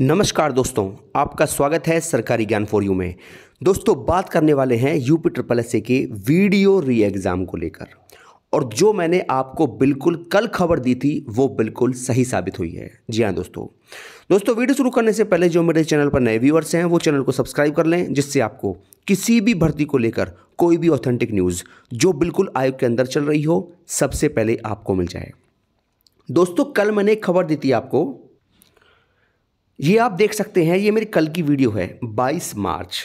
नमस्कार दोस्तों आपका स्वागत है सरकारी ज्ञान फॉर यू में दोस्तों बात करने वाले हैं यूपी ट्रिपल एस के वीडियो री एग्ज़ाम को लेकर और जो मैंने आपको बिल्कुल कल खबर दी थी वो बिल्कुल सही साबित हुई है जी हाँ दोस्तों दोस्तों वीडियो शुरू करने से पहले जो मेरे चैनल पर नए व्यूअर्स हैं वो चैनल को सब्सक्राइब कर लें जिससे आपको किसी भी भर्ती को लेकर कोई भी ऑथेंटिक न्यूज़ जो बिल्कुल आयोग के अंदर चल रही हो सबसे पहले आपको मिल जाए दोस्तों कल मैंने एक खबर दी थी आपको ये आप देख सकते हैं ये मेरी कल की वीडियो है 22 मार्च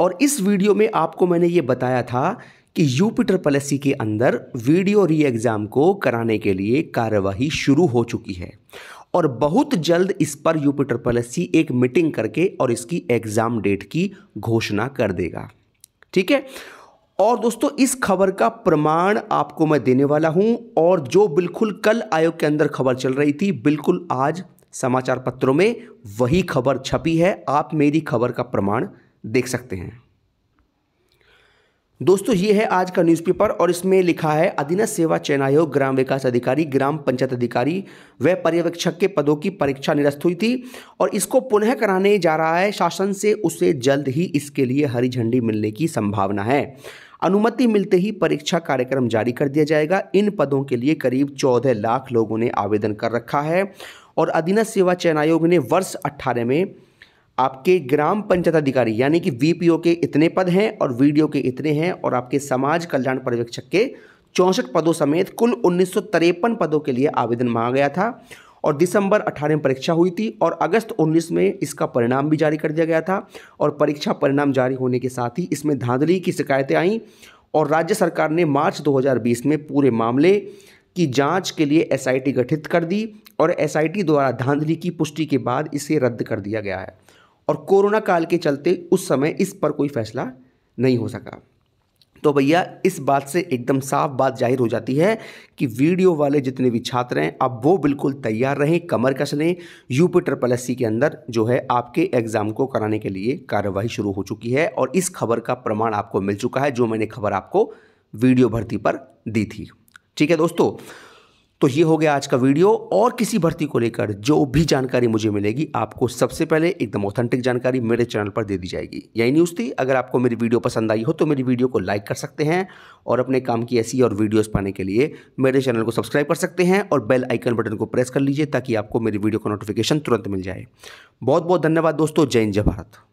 और इस वीडियो में आपको मैंने ये बताया था कि यूपिटर पॉलिसी के अंदर वीडियो री एग्ज़ाम को कराने के लिए कार्यवाही शुरू हो चुकी है और बहुत जल्द इस पर यूपिटर पॉलिसी एक मीटिंग करके और इसकी एग्ज़ाम डेट की घोषणा कर देगा ठीक है और दोस्तों इस खबर का प्रमाण आपको मैं देने वाला हूं और जो बिल्कुल कल आयोग के अंदर खबर चल रही थी बिल्कुल आज समाचार पत्रों में वही खबर छपी है आप मेरी खबर का प्रमाण देख सकते हैं दोस्तों ये है आज का न्यूज़पेपर और इसमें लिखा है अधीन सेवा चयन आयोग ग्राम विकास अधिकारी ग्राम पंचायत अधिकारी व पर्यवेक्षक के पदों की परीक्षा निरस्त हुई थी और इसको पुनः कराने जा रहा है शासन से उसे जल्द ही इसके लिए हरी झंडी मिलने की संभावना है अनुमति मिलते ही परीक्षा कार्यक्रम जारी कर दिया जाएगा इन पदों के लिए करीब चौदह लाख लोगों ने आवेदन कर रखा है और अधीनस्थ सेवा चयन आयोग ने वर्ष अट्ठारह में आपके ग्राम पंचायत अधिकारी यानी कि वीपीओ के इतने पद हैं और वीडियो के इतने हैं और आपके समाज कल्याण पर्यवेक्षक के चौंसठ पदों समेत कुल उन्नीस पदों के लिए आवेदन मांगा गया था और दिसंबर अठारह में परीक्षा हुई थी और अगस्त 19 में इसका परिणाम भी जारी कर दिया गया था और परीक्षा परिणाम जारी होने के साथ ही इसमें धांधली की शिकायतें आईं और राज्य सरकार ने मार्च 2020 में पूरे मामले की जांच के लिए एसआईटी गठित कर दी और एसआईटी द्वारा धांधली की पुष्टि के बाद इसे रद्द कर दिया गया है और कोरोना काल के चलते उस समय इस पर कोई फैसला नहीं हो सका तो भैया इस बात से एकदम साफ बात जाहिर हो जाती है कि वीडियो वाले जितने भी छात्र हैं अब वो बिल्कुल तैयार रहें कमर कस लें यूपी ट्रिपल एस के अंदर जो है आपके एग्ज़ाम को कराने के लिए कार्यवाही शुरू हो चुकी है और इस खबर का प्रमाण आपको मिल चुका है जो मैंने खबर आपको वीडियो भर्ती पर दी थी ठीक है दोस्तों तो ये हो गया आज का वीडियो और किसी भर्ती को लेकर जो भी जानकारी मुझे मिलेगी आपको सबसे पहले एकदम ऑथेंटिक जानकारी मेरे चैनल पर दे दी जाएगी यही न्यूज़ थी अगर आपको मेरी वीडियो पसंद आई हो तो मेरी वीडियो को लाइक कर सकते हैं और अपने काम की ऐसी और वीडियोस पाने के लिए मेरे चैनल को सब्सक्राइब कर सकते हैं और बेल आइकन बटन को प्रेस कर लीजिए ताकि आपको मेरी वीडियो का नोटिफिकेशन तुरंत मिल जाए बहुत बहुत धन्यवाद दोस्तों जय हिंद जय भारत